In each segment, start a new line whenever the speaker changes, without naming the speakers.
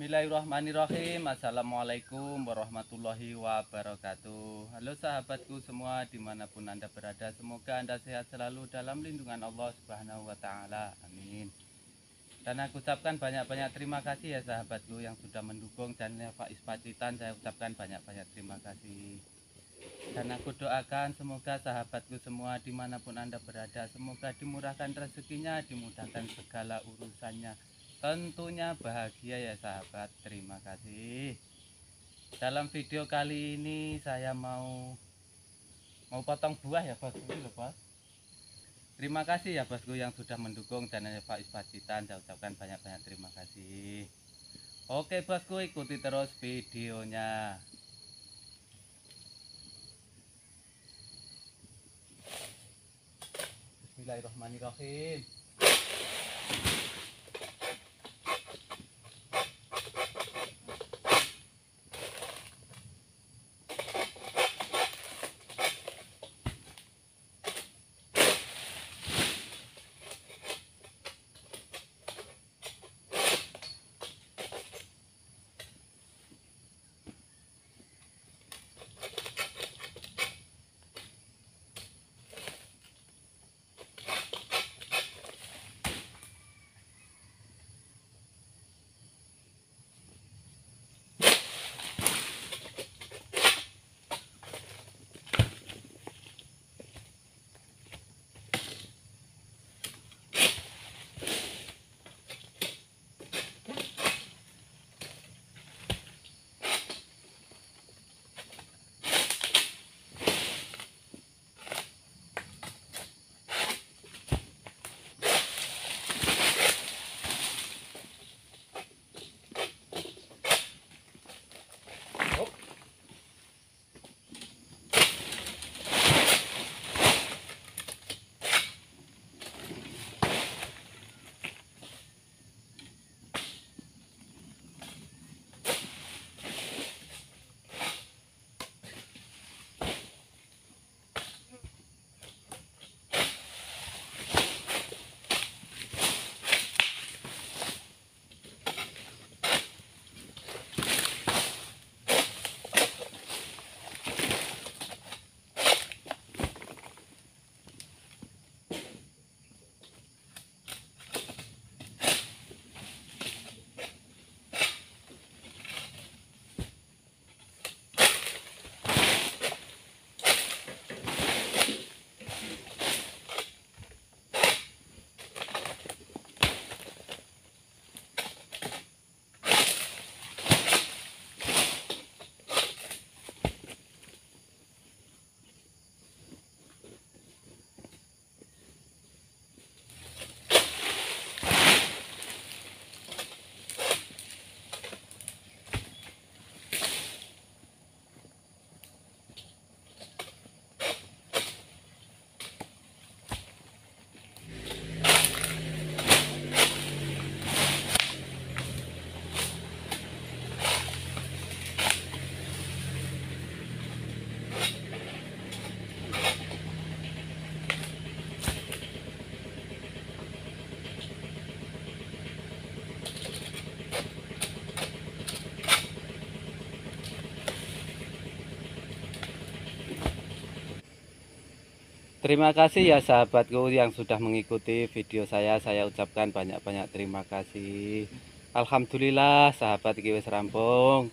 Bismillahirrahmanirrahim Assalamualaikum warahmatullahi wabarakatuh Halo sahabatku semua dimanapun anda berada Semoga anda sehat selalu dalam lindungan Allah subhanahu wa ta'ala Amin Dan aku ucapkan banyak-banyak terima kasih ya sahabatku Yang sudah mendukung dan Pak Ispacitan Saya ucapkan banyak-banyak terima kasih Dan aku doakan semoga sahabatku semua dimanapun anda berada Semoga dimurahkan rezekinya Dimudahkan segala urusannya Tentunya bahagia ya sahabat Terima kasih Dalam video kali ini saya mau Mau potong buah ya bosku lho bos Terima kasih ya bosku yang sudah mendukung channelnya Pak Ispacitan Saya ucapkan banyak-banyak terima kasih Oke bosku ikuti terus videonya
Bismillahirrahmanirrahim
Terima kasih ya sahabatku yang sudah mengikuti video saya. Saya ucapkan banyak-banyak terima kasih. Alhamdulillah sahabat kiwis rampung.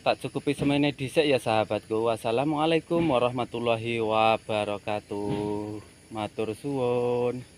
Tak cukupi semene disek ya sahabatku. Wassalamualaikum warahmatullahi wabarakatuh. Matur suwun.